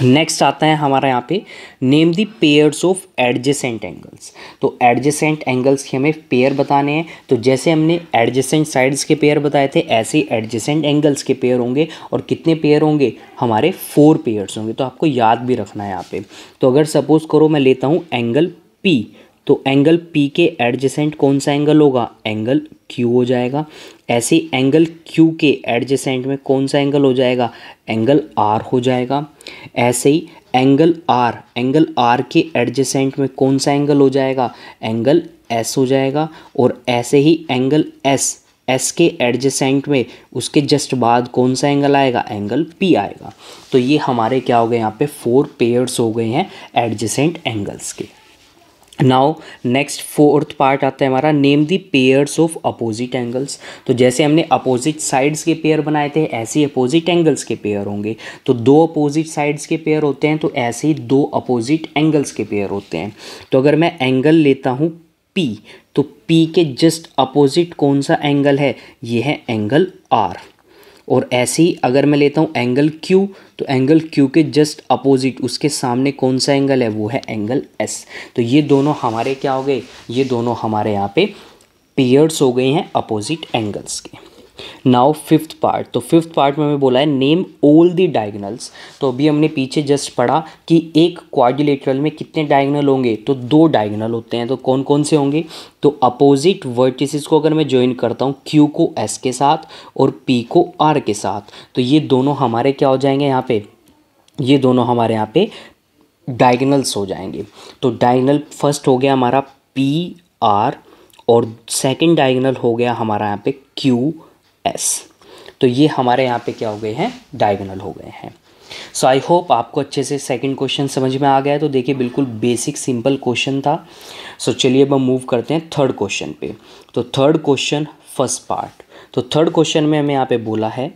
नेक्स्ट आता है हमारा यहाँ पे name the pairs of adjacent angles तो एडजेसेंट एंगल्स के हमें पेयर बताने हैं तो जैसे हमने एडजेसेंट साइड्स के पेयर बताए थे ऐसे ही एडजेसेंट एंगल्स के पेयर होंगे और कितने पेयर होंगे हमारे फोर पेयर्स होंगे तो आपको याद भी रखना है यहाँ पे तो अगर सपोज़ करो मैं लेता हूँ एंगल पी तो एंगल पी के एडजेसेंट कौन सा एंगल होगा एंगल क्यू हो जाएगा ऐसे एंगल क्यू के एडजेसेंट में कौन सा एंगल हो जाएगा एंगल आर हो जाएगा ऐसे ही एंगल आर एंगल आर के एडजेसेंट में कौन सा एंगल हो जाएगा एंगल एस हो जाएगा और ऐसे ही एंगल एस एस के एडजेसेंट में उसके जस्ट बाद कौन सा एंगल आएगा एंगल पी आएगा तो ये हमारे क्या हो गए यहाँ पे फोर पेयर्स हो गए हैं एडजेसेंट एंगल्स के नाउ नेक्स्ट फोर्थ पार्ट आता है हमारा name the pairs of opposite angles तो जैसे हमने अपोजिट साइड्स के पेयर बनाए थे ऐसे ही अपोजिट एंगल्स के पेयर होंगे तो दो अपोजिट साइड्स के पेयर होते हैं तो ऐसे ही दो अपोजिट एंगल्स के पेयर होते हैं तो अगर मैं एंगल लेता हूँ पी तो पी के जस्ट अपोजिट कौन सा एंगल है ये है एंगल आर और ऐसे ही अगर मैं लेता हूँ एंगल क्यू तो एंगल क्यू के जस्ट अपोजिट उसके सामने कौन सा एंगल है वो है एंगल एस तो ये दोनों हमारे क्या हो गए ये दोनों हमारे यहाँ पे पेयर्स हो गए हैं अपोजिट एंगल्स के नाउ फिफ्थ पार्ट तो फिफ्थ पार्ट में हमें बोला है नेम ऑल दी डायगनल्स तो अभी हमने पीछे जस्ट पढ़ा कि एक क्वाड्रिलेटरल में कितने डायगनल होंगे तो दो डायगनल होते हैं तो कौन कौन से होंगे तो अपोजिट वर्टिसेस को अगर मैं ज्वाइन करता हूँ क्यू को एस के साथ और पी को आर के साथ तो ये दोनों हमारे क्या हो जाएंगे यहाँ पे ये दोनों हमारे यहाँ पे डायगनल्स हो जाएंगे तो डायगनल फर्स्ट हो गया हमारा पी आर और सेकेंड डायगनल हो गया हमारा यहाँ पे क्यू एस तो ये हमारे यहाँ पे क्या हो गए हैं डायगोनल हो गए हैं सो आई होप आपको अच्छे से सेकंड क्वेश्चन समझ में आ गया है तो देखिए बिल्कुल बेसिक सिंपल क्वेश्चन था सो so, चलिए अब हम मूव करते हैं थर्ड क्वेश्चन पे तो थर्ड क्वेश्चन फर्स्ट पार्ट तो थर्ड क्वेश्चन में हमें यहाँ पे बोला है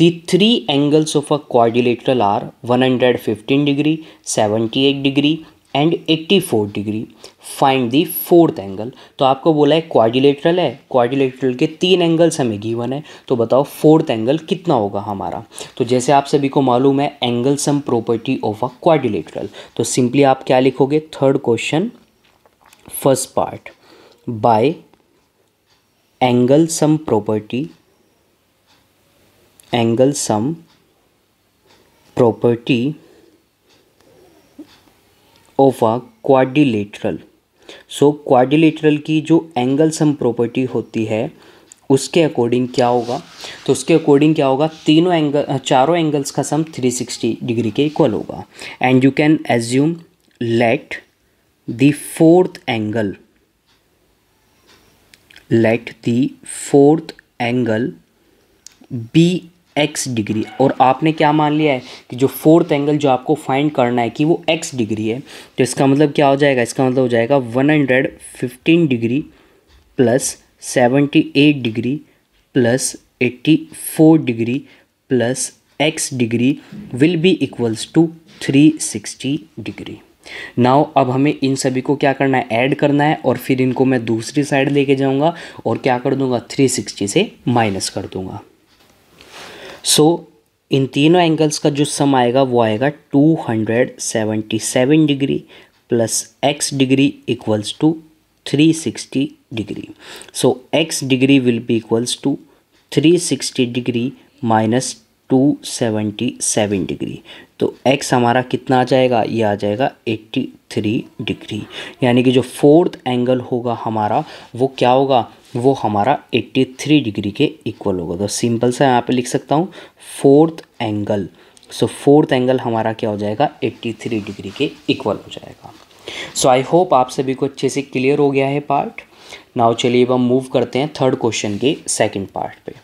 the three angles of a quadrilateral are 115 degree 78 degree and 84 degree find the fourth angle तो आपको बोला है क्वाडिलेटरल है क्वाडिलेटरल के तीन एंगल्स हमें गिवन है तो बताओ फोर्थ एंगल कितना होगा हमारा तो जैसे आप सभी को मालूम है angle sum property of a quadrilateral तो सिंपली आप क्या लिखोगे third question first part by angle sum property angle sum property of a quadrilateral so quadrilateral की जो एंगल सम प्रॉपर्टी होती है उसके अकॉर्डिंग क्या होगा तो उसके अकॉर्डिंग क्या होगा तीनों एंगल चारों एंगल्स का सम 360 डिग्री के इक्वल होगा and you can assume let the fourth angle let the fourth angle be x degree और आपने क्या मान लिया है कि जो फोर्थ एंगल जो आपको फाइंड करना है कि वो एक्स डिग्री है तो इसका मतलब क्या हो जाएगा इसका मतलब हो जाएगा one hundred fifteen degree plus seventy eight degree plus eighty four degree plus x degree will be equals to three sixty degree now अब हमें इन सभी को क्या करना है ऐड करना है और फिर इनको मैं दूसरी साइड लेके जाऊंगा और क्या कर दूंगा 360 से माइनस कर दूंगा सो so, इन तीनों एंगल्स का जो सम आएगा वो आएगा 277 degree plus x degree equals to 360 degree so x degree will be equals to 360 degree minus 277 degree तो x हमारा कितना आ जाएगा ये आ जाएगा 83 डिग्री यानी कि जो फोर्थ एंगल होगा हमारा वो क्या होगा वो हमारा 83 डिग्री के इक्वल होगा तो सिंपल सा यहाँ पे लिख सकता हूँ fourth angle so fourth angle हमारा क्या हो जाएगा 83 डिग्री के इक्वल हो जाएगा सो आई होप आप सभी को अच्छे से क्लियर हो गया है पार्ट नाउ चलिए अब हम मूव करते हैं थर्ड क्वेश्चन के सेकंड पार्ट पे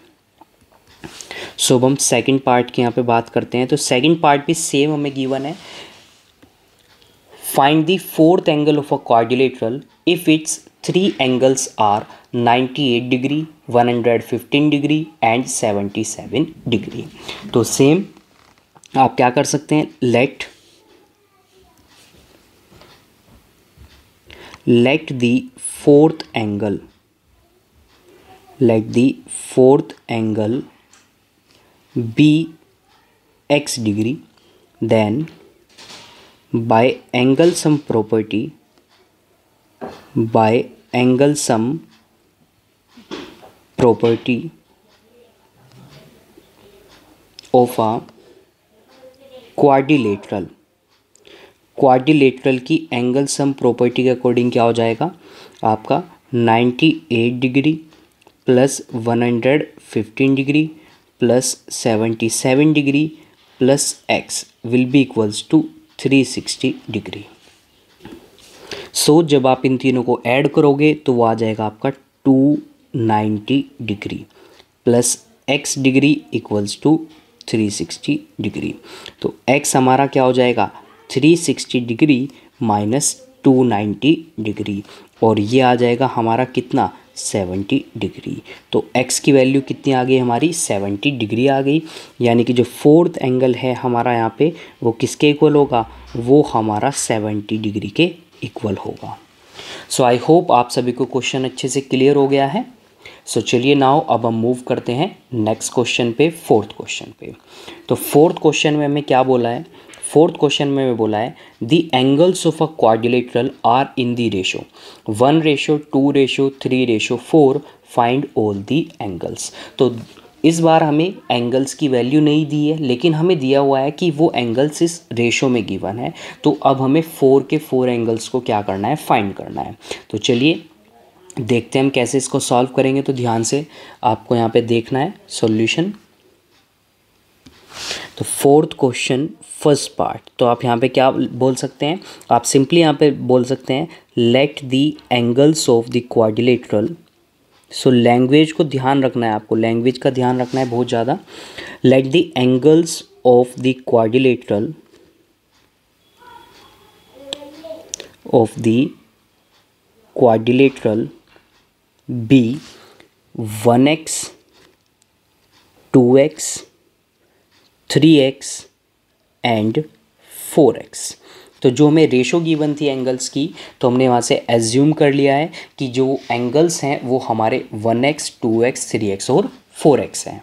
सो अब हम सेकेंड पार्ट की यहाँ पे बात करते हैं तो सेकेंड पार्ट भी सेम हमें गिवन है find the fourth angle of a quadrilateral if its three angles are 98 degree 115 degree and 77 degree तो सेम आप क्या कर सकते हैं let let the fourth angle let the fourth angle b x degree then by angle sum property by angle sum property of a quadrilateral quadrilateral की angle sum property के according क्या हो जाएगा आपका 98 degree plus 115 degree plus 77 degree plus x will be equals to 360 degree. So so, जब आप इन तीनों को ऐड करोगे तो वो आ जाएगा आपका 290 degree plus x degree equals to 360 degree तो एक्स हमारा क्या हो जाएगा 360 डिग्री माइनस 290 डिग्री और ये आ जाएगा हमारा कितना सेवेंटी डिग्री तो एक्स की वैल्यू कितनी आ गई हमारी सेवेंटी डिग्री आ गई यानी कि जो फोर्थ एंगल है हमारा यहाँ पे वो किसके इक्वल होगा वो हमारा सेवेंटी डिग्री के इक्वल होगा सो आई होप आप सभी को क्वेश्चन अच्छे से क्लियर हो गया है सो so, चलिए नाउ अब हम मूव करते हैं नेक्स्ट क्वेश्चन पे फोर्थ क्वेश्चन पे तो फोर्थ क्वेश्चन में हमें क्या बोला है फोर्थ क्वेश्चन में मैं बोला है the angles of a quadrilateral are in the ratio one ratio two ratio three ratio four find all the angles तो इस बार हमें एंगल्स की वैल्यू नहीं दी है लेकिन हमें दिया हुआ है कि वो एंगल्स इस रेशो में गिवन है तो अब हमें फोर के फोर एंगल्स को क्या करना है फाइंड करना है तो चलिए देखते हैं हम कैसे इसको सॉल्व करेंगे तो ध्यान से आपको यहाँ पे देखना है सॉल्यूशन तो फोर्थ क्वेश्चन फर्स्ट पार्ट तो आप यहाँ पे क्या बोल सकते हैं आप सिंपली यहाँ पे बोल सकते हैं let the angles of the quadrilateral so language को ध्यान रखना है आपको लैंग्वेज का ध्यान रखना है बहुत ज़्यादा let the angles of the quadrilateral of the quadrilateral be one x two x three x and four x तो जो हमें रेशो गिवन थी एंगल्स की तो हमने वहाँ से एज्यूम कर लिया है कि जो एंगल्स हैं वो हमारे one x two x three x और फोर एक्स हैं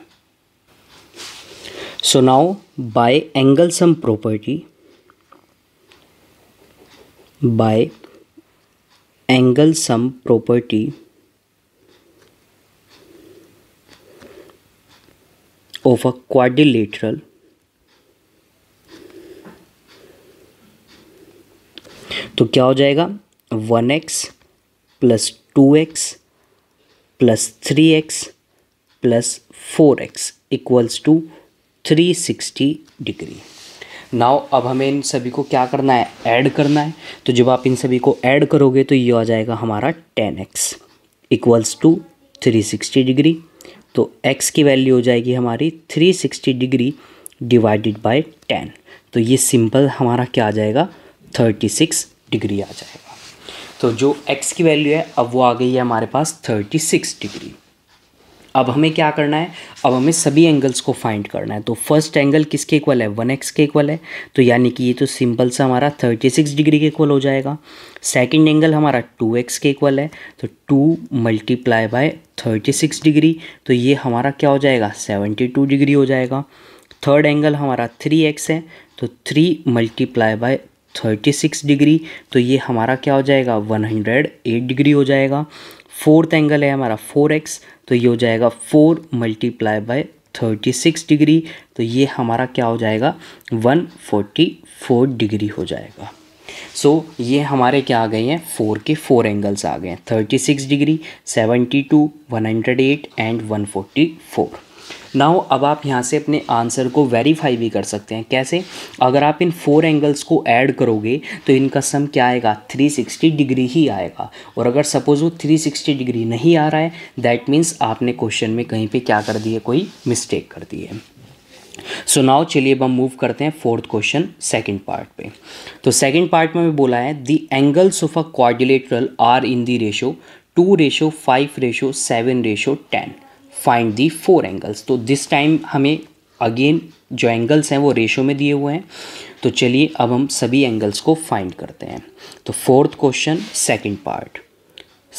so now by angle sum property by angle sum property of a quadrilateral तो क्या हो जाएगा one x plus two x plus three x plus four x equals to three sixty degree now अब हमें इन सभी को क्या करना है ऐड करना है तो जब आप इन सभी को ऐड करोगे तो ये आ जाएगा हमारा ten x equals to three sixty degree तो x की वैल्यू हो जाएगी हमारी three sixty degree divided by ten तो ये सिंपल हमारा क्या आ जाएगा थर्टी सिक्स डिग्री आ जाएगा तो जो एक्स की वैल्यू है अब वो आ गई है हमारे पास थर्टी सिक्स डिग्री अब हमें क्या करना है अब हमें सभी एंगल्स को फाइंड करना है तो फर्स्ट एंगल किसके इक्वल है वन एक्स के इक्वल है तो यानी कि ये तो सिंपल सा हमारा थर्टी सिक्स डिग्री के इक्वल हो जाएगा सेकंड एंगल हमारा टू एक्स के इक्वल है तो two multiply by thirty six degree तो ये हमारा क्या हो जाएगा सेवेंटी टू डिग्री हो जाएगा थर्ड एंगल हमारा थ्री एक्स है तो three multiply by thirty six degree तो ये हमारा क्या हो जाएगा वन हंड्रेड एट डिग्री हो जाएगा फोर्थ एंगल है हमारा फोर एक्स तो ये हो जाएगा four multiply by thirty six degree तो ये हमारा क्या हो जाएगा वन फोर्टी फोर डिग्री हो जाएगा सो so, ये हमारे क्या आ गए हैं फोर के फोर एंगल्स आ गए हैं thirty six degree seventy two one hundred eight and one forty four now अब आप यहाँ से अपने आंसर को वेरीफाई भी कर सकते हैं कैसे अगर आप इन फोर एंगल्स को ऐड करोगे तो इनका सम क्या आएगा 360 डिग्री ही आएगा और अगर सपोज़ वो 360 डिग्री नहीं आ रहा है दैट मीन्स आपने क्वेश्चन में कहीं पे क्या कर दी है कोई मिस्टेक कर दी है सो नाउ चलिए अब हम मूव करते हैं फोर्थ क्वेश्चन सेकंड पार्ट पे तो सेकंड पार्ट में बोला है the angles of a quadrilateral are in the ratio two ratio five ratio seven ratio ten find the four angles तो दिस टाइम हमें अगेन जो एंगल्स हैं वो रेशो में दिए हुए हैं तो चलिए अब हम सभी एंगल्स को फाइंड करते हैं तो fourth question second part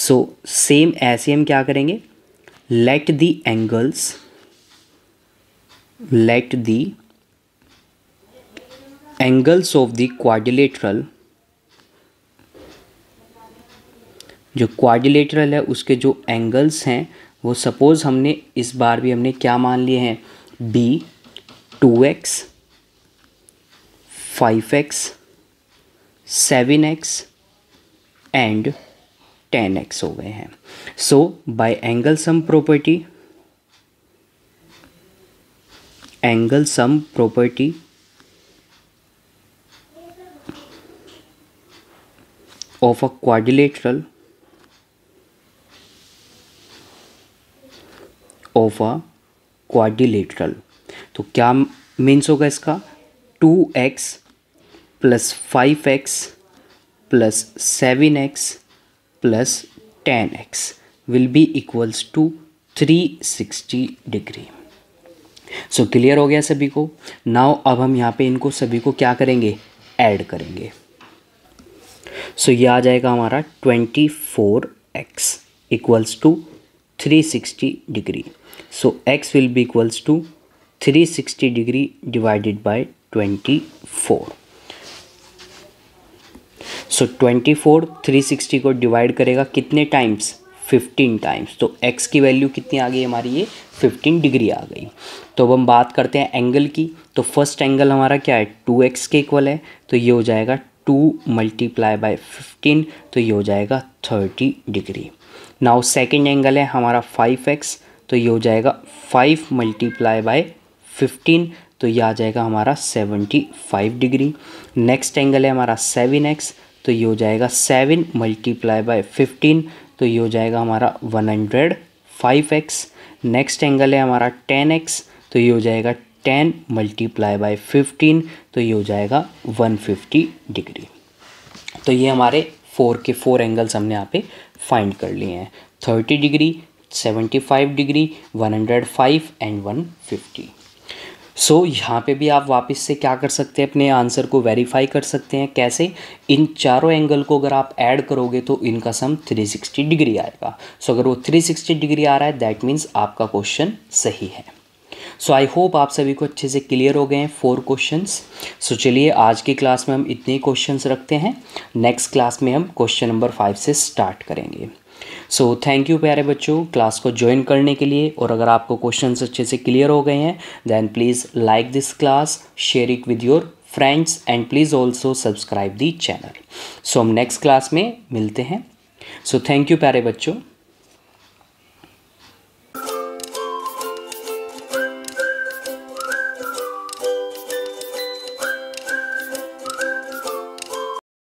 so same ऐसे हम क्या करेंगे let the angles let the angles of the quadrilateral जो क्वाड्रिलेटरल है उसके जो एंगल्स हैं वो सपोज़ हमने इस बार भी हमने क्या मान लिए हैं be two x five x seven x and ten x हो गए हैं so by angle sum property angle sum property of a quadrilateral of a quadrilateral तो क्या मीन्स होगा इसका two x plus five x plus seven x plus ten x will be equals to three sixty degree so clear हो गया सभी को now अब हम यहाँ पे इनको सभी को क्या करेंगे ऐड करेंगे सो so, ये आ जाएगा हमारा twenty four x equals to three sixty degree so x will be equals to 360 degree divided by 24 so so, 24 360 को डिवाइड करेगा कितने टाइम्स 15 टाइम्स तो x की वैल्यू कितनी आ गई हमारी ये 15 डिग्री आ गई तो अब हम बात करते हैं एंगल की तो फर्स्ट एंगल हमारा क्या है 2x के इक्वल है तो ये हो जाएगा 2 मल्टीप्लाई बाय 15 तो ये हो जाएगा 30 डिग्री नाउ सेकेंड एंगल है हमारा 5x तो ये हो जाएगा फाइव मल्टीप्लाई बाय फिफ्टीन तो ये आ जाएगा हमारा seventy five degree next angle है हमारा सेवन एक्स तो ये हो जाएगा सेवन मल्टीप्लाई बाय फिफ्टीन तो ये हो जाएगा हमारा one hundred five x next angle है हमारा टेन एक्स तो ये हो जाएगा टेन मल्टीप्लाई बाय फिफ्टीन तो ये हो जाएगा वन फिफ्टी डिग्री तो ये हमारे फोर के फोर एंगल्स हमने यहाँ पे फाइंड कर लिए हैं thirty degree 75 degree 105 and 150 so so, यहाँ पे भी आप वापस से क्या कर सकते हैं अपने आंसर को वेरीफाई कर सकते हैं कैसे इन चारों एंगल को अगर आप ऐड करोगे तो इनका सम 360 डिग्री आएगा सो so, अगर वो 360 डिग्री आ रहा है दैट मीन्स आपका क्वेश्चन सही है सो आई होप आप सभी को अच्छे से क्लियर हो गए हैं फोर क्वेश्चंस सो चलिए आज की क्लास में हम इतने क्वेश्चन रखते हैं नेक्स्ट क्लास में हम क्वेश्चन नंबर फाइव से स्टार्ट करेंगे सो थैंक यू प्यारे बच्चों क्लास को ज्वाइन करने के लिए और अगर आपको क्वेश्चन अच्छे से क्लियर हो गए हैं then please like this class share it with your friends and please also subscribe the channel so हम नेक्स्ट क्लास में मिलते हैं सो थैंक यू प्यारे बच्चों